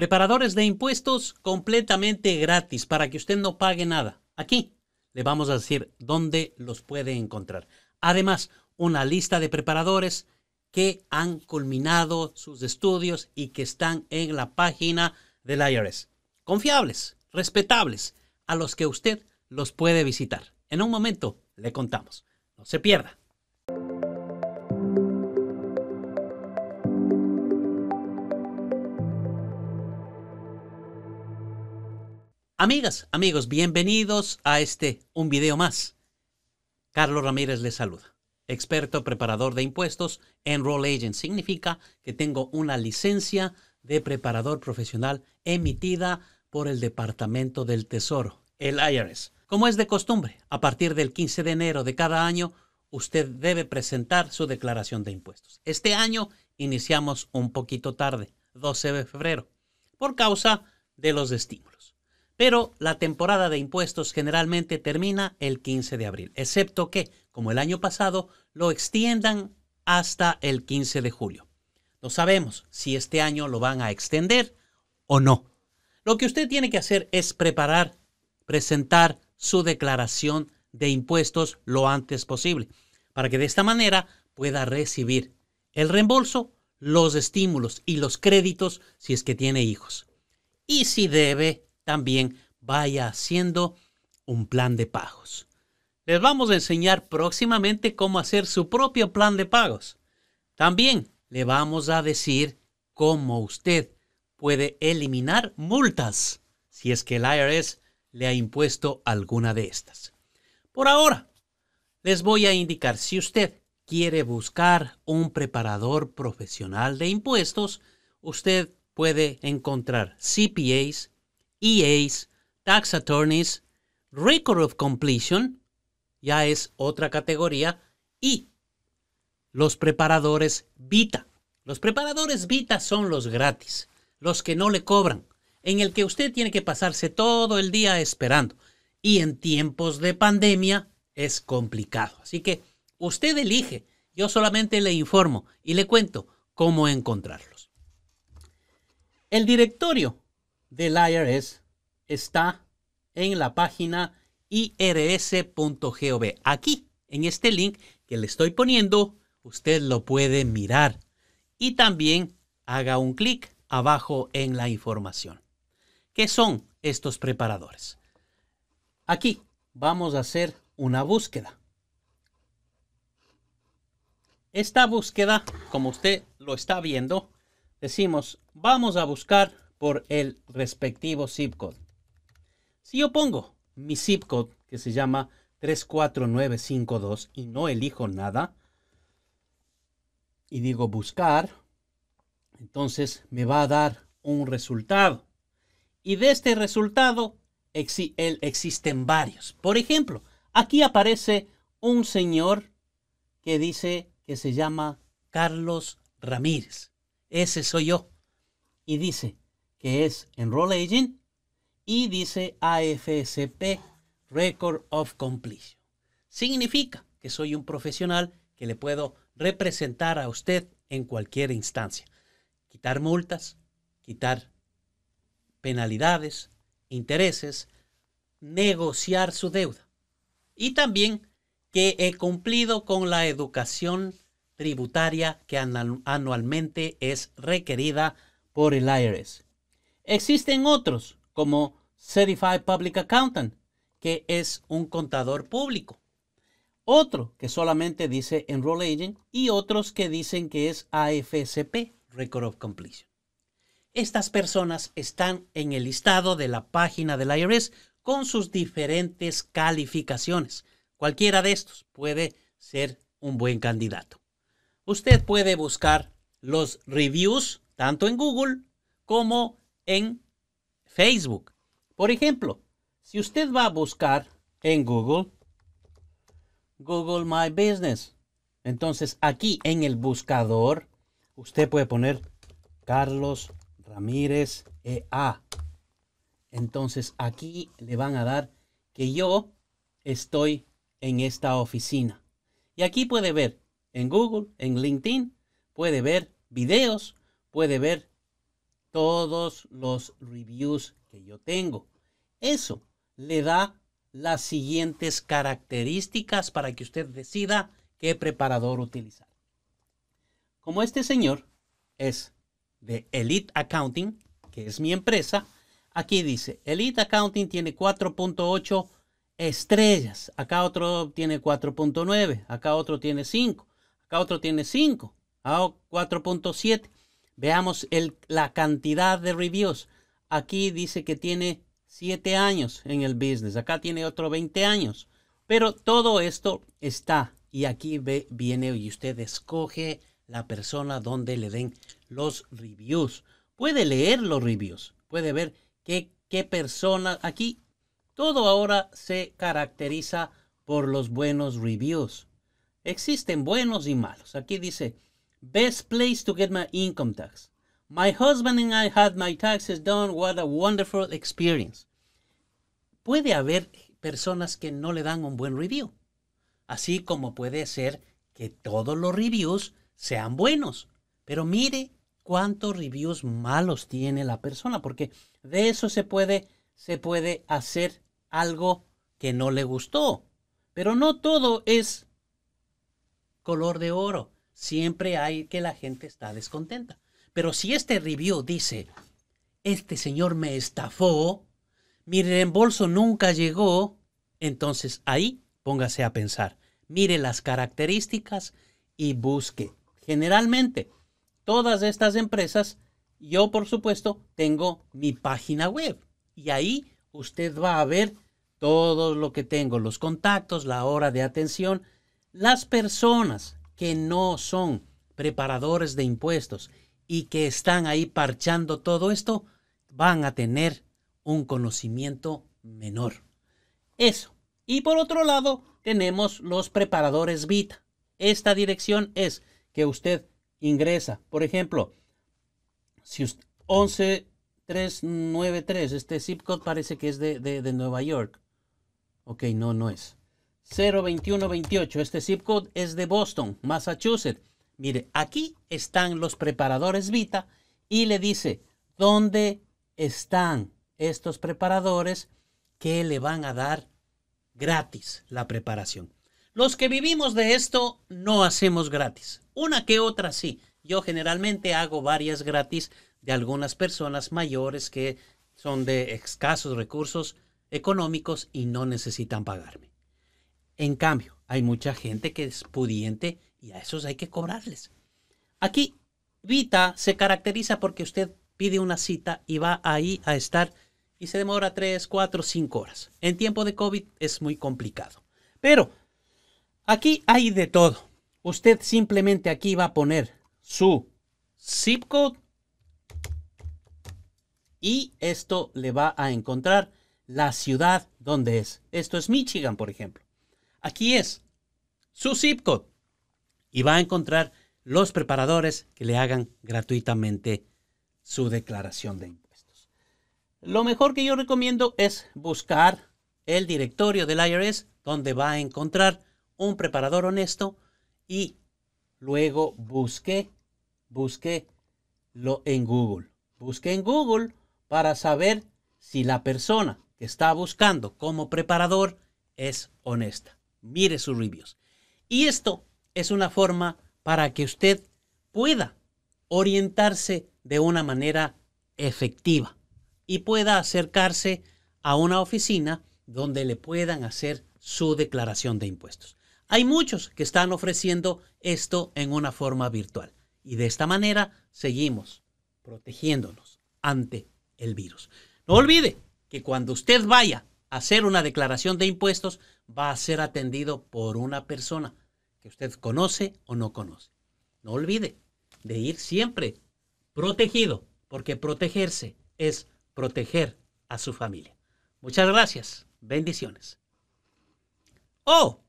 Preparadores de impuestos completamente gratis para que usted no pague nada. Aquí le vamos a decir dónde los puede encontrar. Además, una lista de preparadores que han culminado sus estudios y que están en la página del IRS. Confiables, respetables, a los que usted los puede visitar. En un momento le contamos. No se pierda. Amigas, amigos, bienvenidos a este un video más. Carlos Ramírez les saluda, experto preparador de impuestos en Roll Agent. Significa que tengo una licencia de preparador profesional emitida por el Departamento del Tesoro, el IRS. Como es de costumbre, a partir del 15 de enero de cada año, usted debe presentar su declaración de impuestos. Este año iniciamos un poquito tarde, 12 de febrero, por causa de los estímulos. Pero la temporada de impuestos generalmente termina el 15 de abril, excepto que, como el año pasado, lo extiendan hasta el 15 de julio. No sabemos si este año lo van a extender o no. Lo que usted tiene que hacer es preparar, presentar su declaración de impuestos lo antes posible, para que de esta manera pueda recibir el reembolso, los estímulos y los créditos si es que tiene hijos. Y si debe también vaya haciendo un plan de pagos. Les vamos a enseñar próximamente cómo hacer su propio plan de pagos. También le vamos a decir cómo usted puede eliminar multas si es que el IRS le ha impuesto alguna de estas. Por ahora, les voy a indicar si usted quiere buscar un preparador profesional de impuestos, usted puede encontrar CPAs, EAs, Tax Attorneys, Record of Completion, ya es otra categoría, y los preparadores Vita. Los preparadores Vita son los gratis, los que no le cobran, en el que usted tiene que pasarse todo el día esperando. Y en tiempos de pandemia es complicado. Así que usted elige, yo solamente le informo y le cuento cómo encontrarlos. El directorio del es está en la página irs.gov. Aquí, en este link que le estoy poniendo, usted lo puede mirar. Y también haga un clic abajo en la información. ¿Qué son estos preparadores? Aquí vamos a hacer una búsqueda. Esta búsqueda, como usted lo está viendo, decimos, vamos a buscar por el respectivo zip code. Si yo pongo mi zip code, que se llama 34952, y no elijo nada, y digo buscar, entonces me va a dar un resultado. Y de este resultado existen varios. Por ejemplo, aquí aparece un señor que dice que se llama Carlos Ramírez. Ese soy yo. Y dice que es Enroll Agent y dice AFSP, Record of Completion. Significa que soy un profesional que le puedo representar a usted en cualquier instancia. Quitar multas, quitar penalidades, intereses, negociar su deuda. Y también que he cumplido con la educación tributaria que anualmente es requerida por el IRS. Existen otros como Certified Public Accountant, que es un contador público. Otro que solamente dice Enroll Agent y otros que dicen que es AFCP, Record of Completion. Estas personas están en el listado de la página del IRS con sus diferentes calificaciones. Cualquiera de estos puede ser un buen candidato. Usted puede buscar los reviews tanto en Google como en Facebook por ejemplo, si usted va a buscar en Google, Google My Business, entonces aquí en el buscador, usted puede poner Carlos Ramírez EA. Entonces aquí le van a dar que yo estoy en esta oficina. Y aquí puede ver en Google, en LinkedIn, puede ver videos, puede ver todos los reviews que yo tengo. Eso le da las siguientes características para que usted decida qué preparador utilizar. Como este señor es de Elite Accounting, que es mi empresa, aquí dice, Elite Accounting tiene 4.8 estrellas, acá otro tiene 4.9, acá otro tiene 5, acá otro tiene 5, 4.7. Veamos la cantidad de reviews. Aquí dice que tiene 7 años en el business. Acá tiene otro 20 años. Pero todo esto está. Y aquí ve, viene y usted escoge la persona donde le den los reviews. Puede leer los reviews. Puede ver qué, qué persona. Aquí todo ahora se caracteriza por los buenos reviews. Existen buenos y malos. Aquí dice Best place to get my income tax. My husband and I had my taxes done. What a wonderful experience. Puede haber personas que no le dan un buen review. Así como puede ser que todos los reviews sean buenos. Pero mire cuántos reviews malos tiene la persona, porque de eso se puede, se puede hacer algo que no le gustó. Pero no todo es color de oro siempre hay que la gente está descontenta. Pero si este review dice, este señor me estafó, mi reembolso nunca llegó, entonces ahí póngase a pensar, mire las características y busque. Generalmente, todas estas empresas, yo por supuesto tengo mi página web y ahí usted va a ver todo lo que tengo, los contactos, la hora de atención, las personas, que no son preparadores de impuestos y que están ahí parchando todo esto, van a tener un conocimiento menor. Eso. Y por otro lado, tenemos los preparadores Vita. Esta dirección es que usted ingresa, por ejemplo, si usted, 11393, este zip code parece que es de, de Nueva York. Ok, no, no es. 02128. Este zip code es de Boston, Massachusetts. Mire, aquí están los preparadores Vita y le dice dónde están estos preparadores que le van a dar gratis la preparación. Los que vivimos de esto no hacemos gratis. Una que otra sí. Yo generalmente hago varias gratis de algunas personas mayores que son de escasos recursos económicos y no necesitan pagarme. En cambio, hay mucha gente que es pudiente y a esos hay que cobrarles. Aquí, Vita se caracteriza porque usted pide una cita y va ahí a estar y se demora 3, 4, 5 horas. En tiempo de COVID es muy complicado. Pero aquí hay de todo. Usted simplemente aquí va a poner su zip code y esto le va a encontrar la ciudad donde es. Esto es Michigan, por ejemplo. Aquí es su zip code y va a encontrar los preparadores que le hagan gratuitamente su declaración de impuestos. Lo mejor que yo recomiendo es buscar el directorio del IRS donde va a encontrar un preparador honesto y luego busque, busque lo en Google. Busque en Google para saber si la persona que está buscando como preparador es honesta mire sus reviews. Y esto es una forma para que usted pueda orientarse de una manera efectiva y pueda acercarse a una oficina donde le puedan hacer su declaración de impuestos. Hay muchos que están ofreciendo esto en una forma virtual y de esta manera seguimos protegiéndonos ante el virus. No olvide que cuando usted vaya a hacer una declaración de impuestos, va a ser atendido por una persona que usted conoce o no conoce. No olvide de ir siempre protegido, porque protegerse es proteger a su familia. Muchas gracias. Bendiciones. Oh,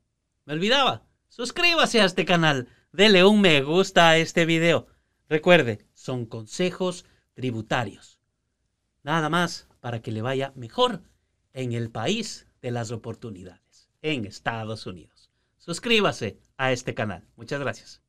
me olvidaba. Suscríbase a este canal. Dele un me gusta a este video. Recuerde, son consejos tributarios. Nada más para que le vaya mejor en el país de las oportunidades en Estados Unidos. Suscríbase a este canal. Muchas gracias.